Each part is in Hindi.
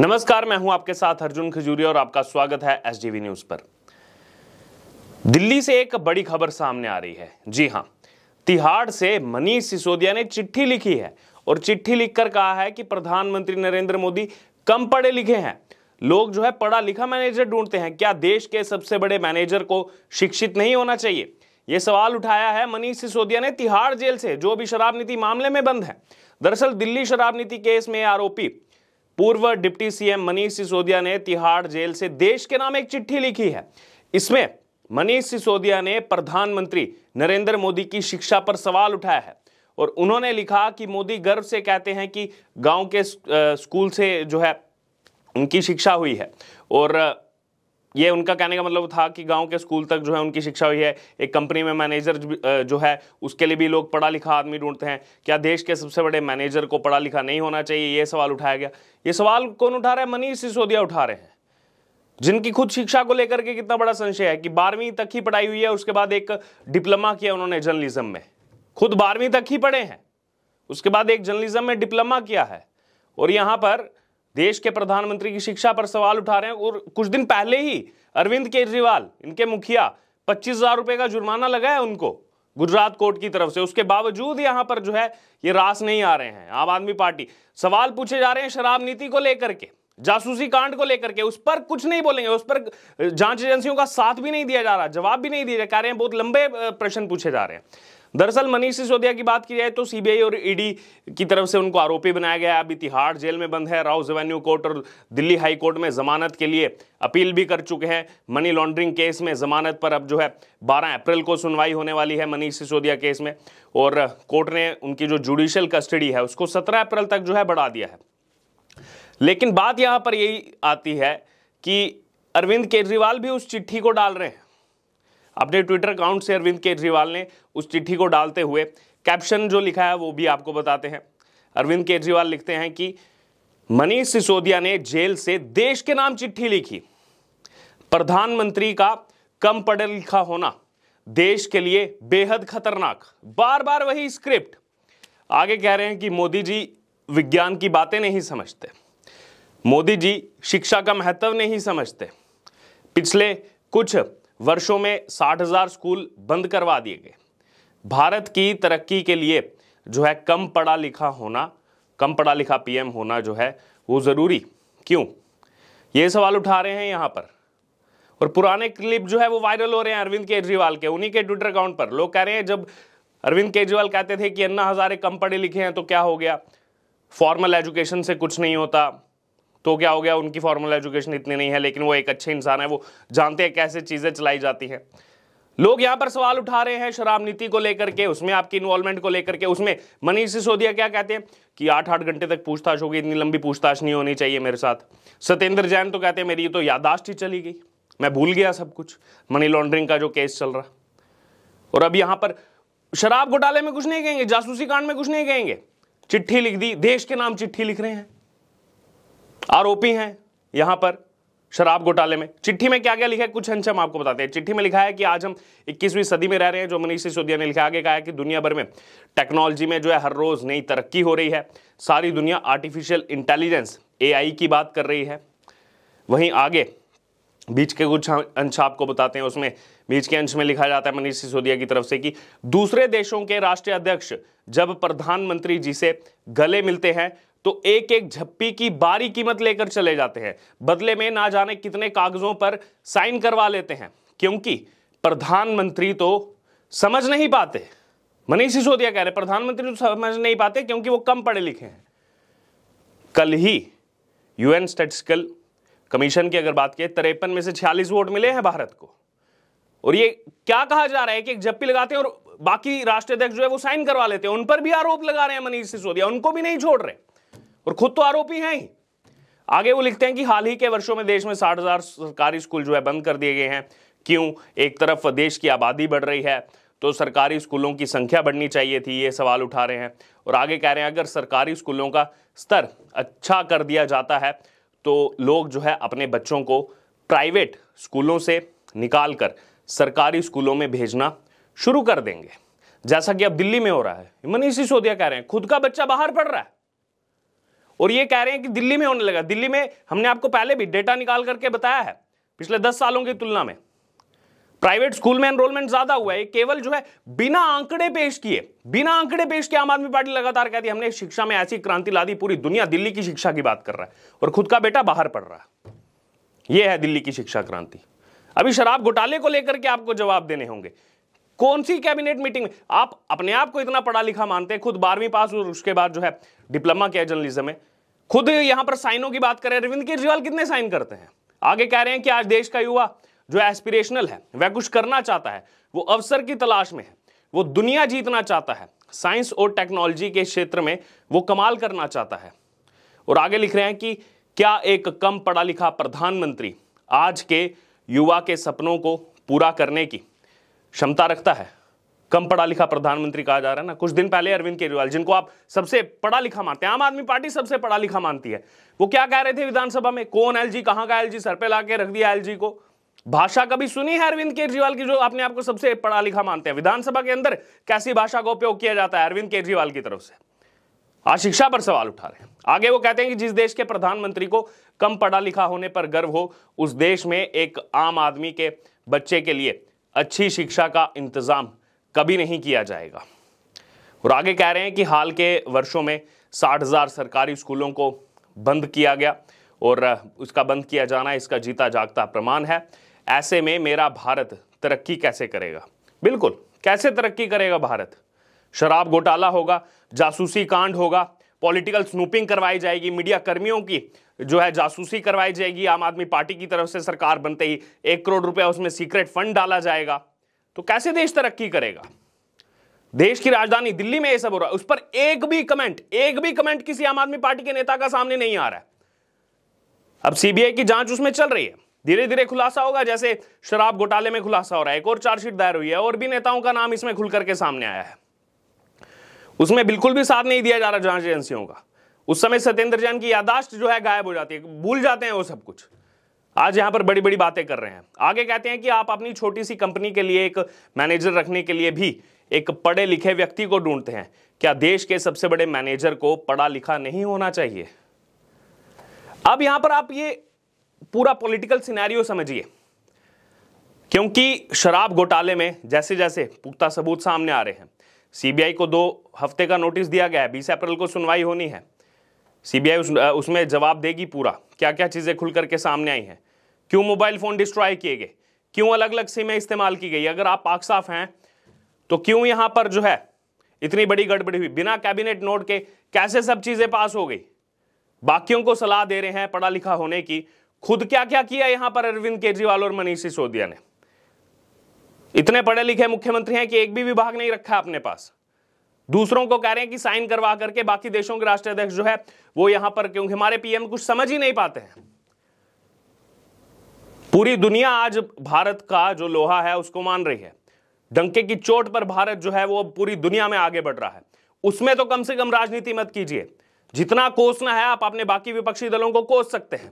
नमस्कार मैं हूं आपके साथ अर्जुन खजूरिया और आपका स्वागत है एस न्यूज पर दिल्ली से एक बड़ी खबर सामने आ रही है जी हां तिहाड़ से मनीष सिसोदिया ने चिट्ठी लिखी है और चिट्ठी लिखकर कहा है कि प्रधानमंत्री नरेंद्र मोदी कम पढ़े लिखे हैं लोग जो है पढ़ा लिखा मैनेजर ढूंढते हैं क्या देश के सबसे बड़े मैनेजर को शिक्षित नहीं होना चाहिए यह सवाल उठाया है मनीष सिसोदिया ने तिहाड़ जेल से जो भी शराब नीति मामले में बंद है दरअसल दिल्ली शराब नीति केस में आरोपी पूर्व डिप्टी सीएम मनीष सिसोदिया ने तिहाड़ जेल से देश के नाम एक चिट्ठी लिखी है इसमें मनीष सिसोदिया ने प्रधानमंत्री नरेंद्र मोदी की शिक्षा पर सवाल उठाया है और उन्होंने लिखा कि मोदी गर्व से कहते हैं कि गांव के स्कूल से जो है उनकी शिक्षा हुई है और ये उनका कहने का मतलब था कि गांव के स्कूल तक जो है उनकी शिक्षा हुई है एक कंपनी में मैनेजर जो है उसके लिए भी लोग पढ़ा लिखा आदमी ढूंढते हैं क्या देश के सबसे बड़े मैनेजर को पढ़ा लिखा नहीं होना चाहिए ये सवाल उठाया गया ये सवाल कौन उठा रहा है मनीष सिसोदिया उठा रहे हैं जिनकी खुद शिक्षा को लेकर के कितना बड़ा संशय है कि बारहवीं तक ही पढ़ाई हुई है उसके बाद एक डिप्लोमा किया उन्होंने जर्नलिज्म में खुद बारहवीं तक ही पढ़े हैं उसके बाद एक जर्नलिज्म में डिप्लोमा किया है और यहां पर देश के प्रधानमंत्री की शिक्षा पर सवाल उठा रहे हैं और कुछ दिन पहले ही अरविंद केजरीवाल इनके मुखिया पच्चीस हजार रुपए का जुर्माना लगा है उनको गुजरात कोर्ट की तरफ से उसके बावजूद यहां पर जो है ये रास नहीं आ रहे हैं आम आदमी पार्टी सवाल पूछे जा रहे हैं शराब नीति को लेकर के जासूसी कांड को लेकर के उस पर कुछ नहीं बोलेंगे उस पर जांच एजेंसियों का साथ भी नहीं दिया जा रहा जवाब भी नहीं दिया जा रहे हैं बहुत लंबे प्रश्न पूछे जा रहे हैं दरअसल मनीष सिसोदिया की बात की जाए तो सीबीआई और ईडी की तरफ से उनको आरोपी बनाया गया अभी तिहाड़ जेल में बंद है राव रेवेन्यू कोर्ट और दिल्ली हाई कोर्ट में जमानत के लिए अपील भी कर चुके हैं मनी लॉन्ड्रिंग केस में जमानत पर अब जो है 12 अप्रैल को सुनवाई होने वाली है मनीष सिसोदिया केस में और कोर्ट ने उनकी जो जुडिशियल कस्टडी है उसको सत्रह अप्रैल तक जो है बढ़ा दिया है लेकिन बात यहां पर यही आती है कि अरविंद केजरीवाल भी उस चिट्ठी को डाल रहे हैं अपने ट्विटर अकाउंट से अरविंद केजरीवाल ने उस चिट्ठी को डालते हुए कैप्शन जो लिखा है वो भी आपको बताते हैं अरविंद केजरीवाल लिखते हैं कि मनीष सिसोदिया ने जेल से देश के नाम चिट्ठी लिखी प्रधानमंत्री का कम पढ़े लिखा होना देश के लिए बेहद खतरनाक बार बार वही स्क्रिप्ट आगे कह रहे हैं कि मोदी जी विज्ञान की बातें नहीं समझते मोदी जी शिक्षा का महत्व नहीं समझते पिछले कुछ वर्षों में 60,000 स्कूल बंद करवा दिए गए भारत की तरक्की के लिए जो है कम पढ़ा लिखा होना कम पढ़ा लिखा पीएम होना जो है वो ज़रूरी क्यों ये सवाल उठा रहे हैं यहां पर और पुराने क्लिप जो है वो वायरल हो रहे हैं अरविंद केजरीवाल के उन्हीं के ट्विटर अकाउंट पर लोग कह रहे हैं जब अरविंद केजरीवाल कहते थे कि अन्ना हज़ारे कम पढ़े लिखे हैं तो क्या हो गया फॉर्मल एजुकेशन से कुछ नहीं होता तो क्या हो गया उनकी फॉर्मल एजुकेशन इतनी नहीं है लेकिन वो एक अच्छे इंसान है वो जानते हैं कैसे चीज़ें चलाई जाती हैं लोग यहां पर सवाल उठा रहे हैं शराब नीति को लेकर के उसमें आपकी इन्वॉल्वमेंट को लेकर के उसमें मनीष सिसोदिया क्या कहते हैं कि आठ आठ घंटे तक पूछताछ होगी इतनी लंबी पूछताछ नहीं होनी चाहिए मेरे साथ सत्येंद्र जैन तो कहते हैं मेरी तो यादाश्त ही चली गई मैं भूल गया सब कुछ मनी लॉन्ड्रिंग का जो केस चल रहा और अब यहां पर शराब घोटाले में कुछ नहीं कहेंगे जासूसी कांड में कुछ नहीं कहेंगे चिट्ठी लिख दी देश के नाम चिट्ठी लिख रहे हैं आरोपी हैं यहां पर शराब घोटाले में चिट्ठी में क्या क्या लिखा है कुछ अंश हम आपको बताते हैं चिट्ठी में लिखा है कि आज हम 21वीं सदी में रह रहे हैं जो मनीष सिसोदिया ने लिखा आगे कहा है कि दुनिया भर में टेक्नोलॉजी में जो है हर रोज नई तरक्की हो रही है सारी दुनिया आर्टिफिशियल इंटेलिजेंस ए की बात कर रही है वहीं आगे बीच के कुछ अंश आपको बताते हैं उसमें बीच के अंश में लिखा जाता है मनीष सिसोदिया की तरफ से कि दूसरे देशों के राष्ट्रीय अध्यक्ष जब प्रधानमंत्री जी से गले मिलते हैं तो एक एक झप्पी की बारी कीमत लेकर चले जाते हैं बदले में ना जाने कितने कागजों पर साइन करवा लेते हैं क्योंकि प्रधानमंत्री तो समझ नहीं पाते मनीष सिसोदिया कह रहे प्रधानमंत्री तो समझ नहीं पाते क्योंकि वो कम पढ़े लिखे हैं कल ही यूएन स्टेटिस्टिकल कमीशन की अगर बात की तिरपन में से छियालीस वोट मिले हैं भारत को और ये क्या कहा जा रहा है कि एक झप्पी लगाते हैं और बाकी राष्ट्रीय अध्यक्ष जो है वो साइन करवा लेते हैं उन पर भी आरोप लगा रहे हैं मनीष सिसोदिया उनको भी नहीं छोड़ रहे और खुद तो आरोपी हैं ही आगे वो लिखते हैं कि हाल ही के वर्षों में देश में साठ हजार सरकारी स्कूल जो है बंद कर दिए गए हैं क्यों एक तरफ देश की आबादी बढ़ रही है तो सरकारी स्कूलों की संख्या बढ़नी चाहिए थी ये सवाल उठा रहे हैं और आगे कह रहे हैं अगर सरकारी स्कूलों का स्तर अच्छा कर दिया जाता है तो लोग जो है अपने बच्चों को प्राइवेट स्कूलों से निकाल कर सरकारी स्कूलों में भेजना शुरू कर देंगे जैसा कि अब दिल्ली में हो रहा है मनीष सिसोदिया कह रहे हैं खुद का बच्चा बाहर पढ़ रहा है और ये कह रहे हैं कि दिल्ली में होने लगा दिल्ली में हमने आपको पहले भी डेटा निकाल करके बताया है पिछले दस सालों की तुलना में प्राइवेट स्कूल में एनरोलमेंट ज्यादा हुआ है केवल जो है बिना आंकड़े पेश किए बिना आंकड़े पेश किए आम आदमी पार्टी लगातार कहती है हमने शिक्षा में ऐसी क्रांति ला दी पूरी दुनिया दिल्ली की शिक्षा की बात कर रहा है और खुद का बेटा बाहर पढ़ रहा है यह है दिल्ली की शिक्षा क्रांति अभी शराब घोटाले को लेकर के आपको जवाब देने होंगे कौन सी कैबिनेट मीटिंग में आप अपने आप को इतना पढ़ा लिखा मानते हैं खुद बारहवीं पास और उसके बाद जो है डिप्लोमा किया जर्नलिज्म में खुद यहां पर साइनों की बात करें अरविंद केजरीवाल कितने साइन करते हैं आगे कह रहे हैं कि आज देश का युवा जो एस्पिरेशनल है वह कुछ करना चाहता है वो अवसर की तलाश में है वो दुनिया जीतना चाहता है साइंस और टेक्नोलॉजी के क्षेत्र में वो कमाल करना चाहता है और आगे लिख रहे हैं कि क्या एक कम पढ़ा लिखा प्रधानमंत्री आज के युवा के सपनों को पूरा करने की क्षमता रखता है कम पढ़ा लिखा प्रधानमंत्री कहा जा रहा है ना कुछ दिन पहले अरविंद केजरीवाल जिनको आप सबसे पढ़ा लिखा मानते हैं आम आदमी पार्टी सबसे पढ़ा लिखा मानती है वो क्या कह रहे थे विधानसभा में कौन जी कहां का जी सर पे ला के रख दिया जी को भाषा कभी सुनी है अरविंद केजरीवाल की जो अपने आपको सबसे पढ़ा लिखा मानते हैं विधानसभा के अंदर कैसी भाषा का उपयोग किया जाता है अरविंद केजरीवाल की तरफ से आज शिक्षा पर सवाल उठा रहे हैं आगे वो कहते हैं कि जिस देश के प्रधानमंत्री को कम पढ़ा लिखा होने पर गर्व हो उस देश में एक आम आदमी के बच्चे के लिए अच्छी शिक्षा का इंतज़ाम कभी नहीं किया जाएगा और आगे कह रहे हैं कि हाल के वर्षों में साठ हज़ार सरकारी स्कूलों को बंद किया गया और उसका बंद किया जाना इसका जीता जागता प्रमाण है ऐसे में मेरा भारत तरक्की कैसे करेगा बिल्कुल कैसे तरक्की करेगा भारत शराब घोटाला होगा जासूसी कांड होगा पॉलिटिकल स्नूपिंग करवाई जाएगी मीडिया कर्मियों की जो है जासूसी करवाई जाएगी आम आदमी पार्टी की तरफ से सरकार बनते ही एक करोड़ रुपया उसमें सीक्रेट फंड डाला जाएगा तो कैसे देश तरक्की करेगा देश की राजधानी दिल्ली में यह सब हो रहा है उस पर एक भी कमेंट एक भी कमेंट किसी आम आदमी पार्टी के नेता का सामने नहीं आ रहा है अब सीबीआई की जांच उसमें चल रही है धीरे धीरे खुलासा होगा जैसे शराब घोटाले में खुलासा हो रहा है एक और चार्जशीट दायर हुई है और भी नेताओं का नाम इसमें खुलकर के सामने आया है उसमें बिल्कुल भी साथ नहीं दिया जा रहा जांच एजेंसियों का उस समय सत्येंद्र जैन की यादाश्त जो है गायब हो जाती है भूल जाते हैं वो सब कुछ आज यहां पर बड़ी बड़ी बातें कर रहे हैं आगे कहते हैं कि आप अपनी छोटी सी कंपनी के लिए एक मैनेजर रखने के लिए भी एक पढ़े लिखे व्यक्ति को ढूंढते हैं क्या देश के सबसे बड़े मैनेजर को पढ़ा लिखा नहीं होना चाहिए अब यहां पर आप ये पूरा पॉलिटिकल सिनेरियो समझिए क्योंकि शराब घोटाले में जैसे जैसे पुख्ता सबूत सामने आ रहे हैं सीबीआई को दो हफ्ते का नोटिस दिया गया है बीस अप्रैल को सुनवाई होनी है सीबीआई उस, उसमें जवाब देगी पूरा क्या क्या चीज़ें खुल करके सामने आई हैं क्यों मोबाइल फ़ोन डिस्ट्रॉय किए गए क्यों अलग अलग सीमें इस्तेमाल की गई अगर आप पाक साफ हैं तो क्यों यहाँ पर जो है इतनी बड़ी गड़बड़ी हुई बिना कैबिनेट नोट के कैसे सब चीज़ें पास हो गई बाकियों को सलाह दे रहे हैं पढ़ा लिखा होने की खुद क्या क्या किया यहाँ पर अरविंद केजरीवाल और मनीष सिसोदिया ने इतने पढ़े लिखे मुख्यमंत्री हैं कि एक भी विभाग नहीं रखा अपने पास दूसरों को कह रहे हैं कि साइन करवा करके बाकी देशों के राष्ट्राध्यक्ष जो है वो यहां पर क्योंकि हमारे पीएम कुछ समझ ही नहीं पाते हैं पूरी दुनिया आज भारत का जो लोहा है उसको मान रही है डंके की चोट पर भारत जो है वो पूरी दुनिया में आगे बढ़ रहा है उसमें तो कम से कम राजनीति मत कीजिए जितना कोसना है आप अपने बाकी विपक्षी दलों को कोस सकते हैं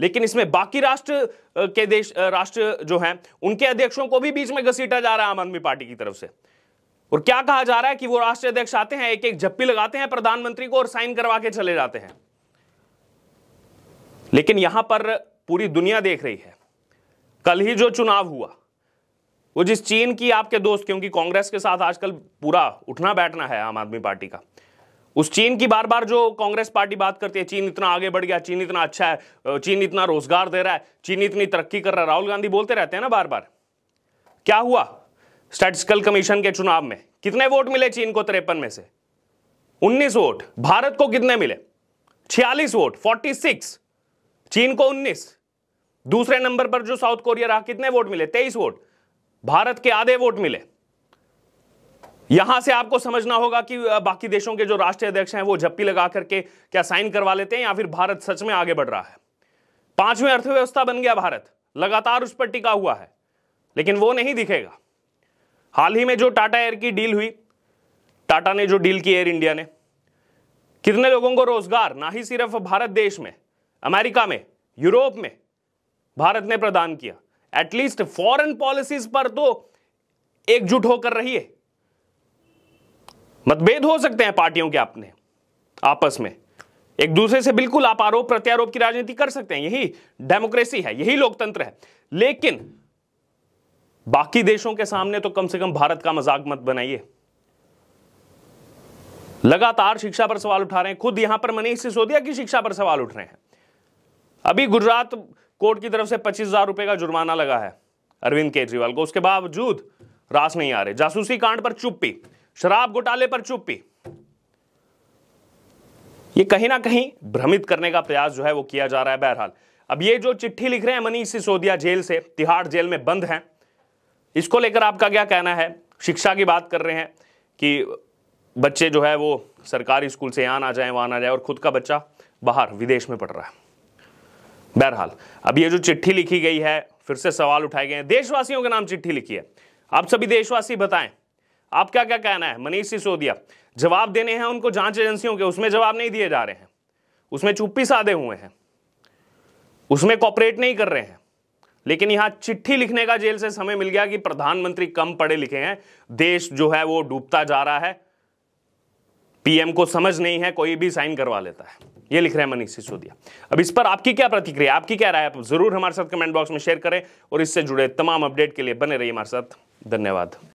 लेकिन इसमें बाकी राष्ट्र के देश राष्ट्र जो हैं उनके अध्यक्षों को भी बीच में घसीटा जा रहा है आम आदमी पार्टी की तरफ से और क्या कहा जा रहा है कि वो राष्ट्रीय अध्यक्ष आते हैं एक एक झप्पी लगाते हैं प्रधानमंत्री को और साइन करवा के चले जाते हैं लेकिन यहां पर पूरी दुनिया देख रही है कल ही जो चुनाव हुआ वो जिस चीन की आपके दोस्त क्योंकि कांग्रेस के साथ आजकल पूरा उठना बैठना है आम आदमी पार्टी का उस चीन की बार बार जो कांग्रेस पार्टी बात करती है चीन इतना आगे बढ़ गया चीन इतना अच्छा है चीन इतना रोजगार दे रहा है चीन इतनी तरक्की कर रहा है राहुल गांधी बोलते रहते हैं ना बार बार क्या हुआ स्टैटिस्टिकल कमीशन के चुनाव में कितने वोट मिले चीन को तिरपन में से 19 वोट भारत को कितने मिले 46 वोट 46 चीन को 19 दूसरे नंबर पर जो साउथ कोरिया रहा कितने वोट मिले 23 वोट भारत के आधे वोट मिले यहां से आपको समझना होगा कि बाकी देशों के जो राष्ट्रीय अध्यक्ष हैं वो झप्पी लगा करके क्या साइन करवा लेते हैं या फिर भारत सच में आगे बढ़ रहा है पांचवें अर्थव्यवस्था बन गया भारत लगातार उस पर टिका हुआ है लेकिन वो नहीं दिखेगा हाल ही में जो टाटा एयर की डील हुई टाटा ने जो डील की एयर इंडिया ने कितने लोगों को रोजगार ना ही सिर्फ भारत देश में अमेरिका में यूरोप में भारत ने प्रदान किया एटलीस्ट फॉरेन पॉलिसीज पर तो एकजुट होकर रही है मतभेद हो सकते हैं पार्टियों के आपने आपस में एक दूसरे से बिल्कुल आप आरोप प्रत्यारोप की राजनीति कर सकते हैं यही डेमोक्रेसी है यही लोकतंत्र है लेकिन बाकी देशों के सामने तो कम से कम भारत का मजाक मत बनाइए लगातार शिक्षा पर सवाल उठा रहे हैं खुद यहां पर मनीष सिसोदिया की शिक्षा पर सवाल उठ रहे हैं अभी गुजरात कोर्ट की तरफ से पच्चीस हजार रुपए का जुर्माना लगा है अरविंद केजरीवाल को उसके बावजूद रास नहीं आ रहे जासूसी कांड पर चुप्पी शराब घोटाले पर चुप्पी ये कहीं ना कहीं भ्रमित करने का प्रयास जो है वो किया जा रहा है बहरहाल अब ये जो चिट्ठी लिख रहे हैं मनीष सिसोदिया जेल से तिहाड़ जेल में बंद हैं इसको लेकर आपका क्या कहना है शिक्षा की बात कर रहे हैं कि बच्चे जो है वो सरकारी स्कूल से यहाँ ना जाए वहाँ ना जाए और खुद का बच्चा बाहर विदेश में पढ़ रहा है बहरहाल अब ये जो चिट्ठी लिखी गई है फिर से सवाल उठाए गए हैं देशवासियों के नाम चिट्ठी लिखी है आप सभी देशवासी बताएं आप क्या क्या कहना है मनीष सिसोदिया जवाब देने हैं उनको जांच एजेंसियों के उसमें जवाब नहीं दिए जा रहे हैं उसमें चुप्पी साधे हुए हैं उसमें कॉपरेट नहीं कर रहे हैं लेकिन यहां चिट्ठी लिखने का जेल से समय मिल गया कि प्रधानमंत्री कम पढ़े लिखे हैं देश जो है वो डूबता जा रहा है पीएम को समझ नहीं है कोई भी साइन करवा लेता है ये लिख रहे हैं मनीष सिसोदिया अब इस पर आपकी क्या प्रतिक्रिया आपकी क्या राय आप जरूर हमारे साथ कमेंट बॉक्स में शेयर करें और इससे जुड़े तमाम अपडेट के लिए बने रहिए हमारे साथ धन्यवाद